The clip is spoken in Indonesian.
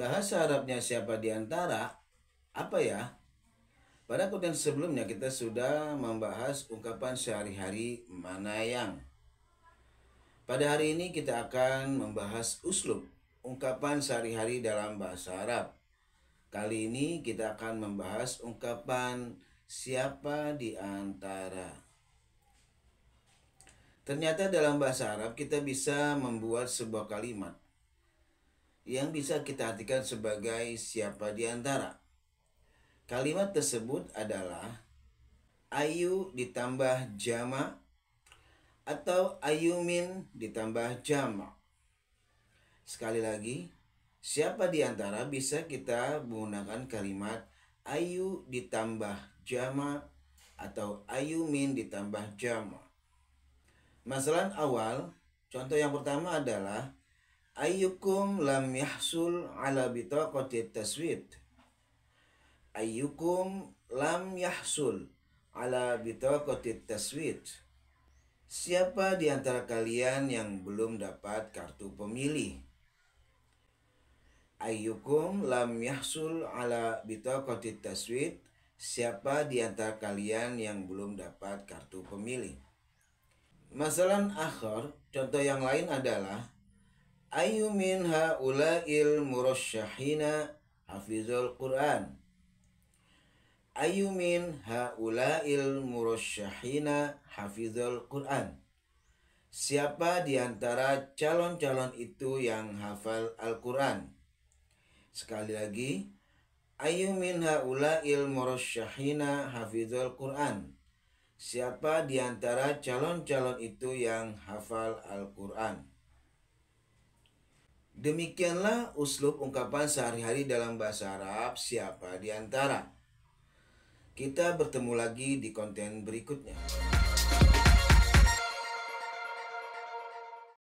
bahasa Arabnya siapa di antara apa ya? Pada konten sebelumnya kita sudah membahas ungkapan sehari-hari mana yang. Pada hari ini kita akan membahas uslub, ungkapan sehari-hari dalam bahasa Arab. Kali ini kita akan membahas ungkapan siapa di antara. Ternyata dalam bahasa Arab kita bisa membuat sebuah kalimat yang bisa kita artikan sebagai siapa di antara. Kalimat tersebut adalah ayu ditambah jama atau ayumin ditambah jama. Sekali lagi, siapa di antara bisa kita menggunakan kalimat ayu ditambah jama atau ayumin ditambah jama. Masalah awal, contoh yang pertama adalah ayyukum lam yahsul ala bitaqati taswid ayyukum lam yahsul ala bitaqati taswid siapa di antara kalian yang belum dapat kartu pemilih ayyukum lam yahsul ala bitaqati taswid siapa di antara kalian yang belum dapat kartu pemilih masalah akhir contoh yang lain adalah ayu min haula'il murasyahina hafizul Qur'an ayu min haula'il murasyahina hafizul Qur'an Siapa di antara calon-calon itu yang hafal Al-Quran? Sekali lagi, ayu min haula'il murasyahina hafizul Qur'an Siapa di antara calon-calon itu yang hafal Al-Quran? Demikianlah uslub ungkapan sehari-hari dalam bahasa Arab siapa di antara. Kita bertemu lagi di konten berikutnya.